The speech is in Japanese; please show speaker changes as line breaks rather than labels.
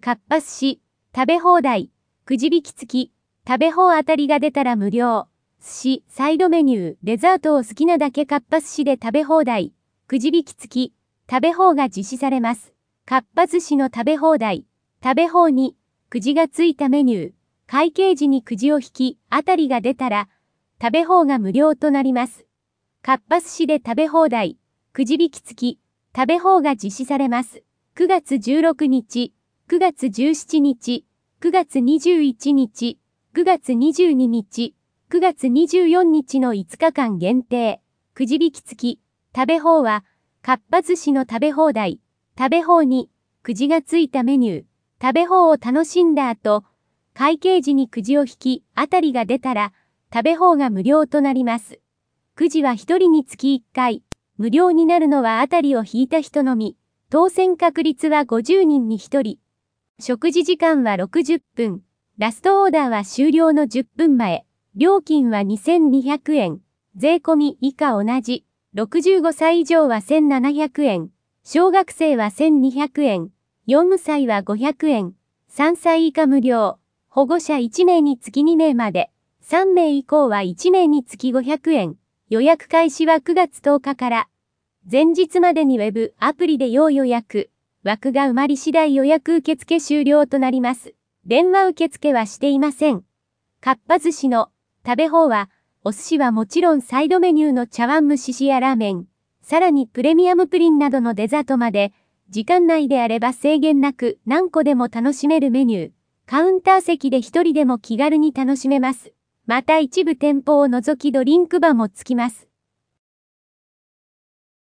活発し、食べ放題、くじ引き付き、食べ放当たりが出たら無料。寿司、サイドメニュー、デザートを好きなだけ活発しで食べ放題、くじ引き付き、食べ放が実施されます。活発ぱの食べ放題、食べ放に、くじがついたメニュー、会計時にくじを引き、あたりが出たら、食べ放が無料となります。活発ぱで食べ放題、くじ引き付き、食べ放が実施されます。9月16日、9月17日、9月21日、9月22日、9月24日の5日間限定、くじ引き付き、食べ放は、かっぱ寿司の食べ放題、食べ放に、くじがついたメニュー、食べ放を楽しんだ後、会計時にくじを引き、あたりが出たら、食べ放が無料となります。くじは1人につき1回、無料になるのはあたりを引いた人のみ、当選確率は50人に1人。食事時間は60分。ラストオーダーは終了の10分前。料金は2200円。税込み以下同じ。65歳以上は1700円。小学生は1200円。4歳は500円。3歳以下無料。保護者1名につき2名まで。3名以降は1名につき500円。予約開始は9月10日から。前日までにウェブアプリで要予約。枠が埋まり次第予約受付終了となります。電話受付はしていません。かっぱ寿司の食べ方は、お寿司はもちろんサイドメニューの茶碗蒸ししやラーメン、さらにプレミアムプリンなどのデザートまで、時間内であれば制限なく何個でも楽しめるメニュー。カウンター席で一人でも気軽に楽しめます。また一部店舗を除きドリンクバーもつきます。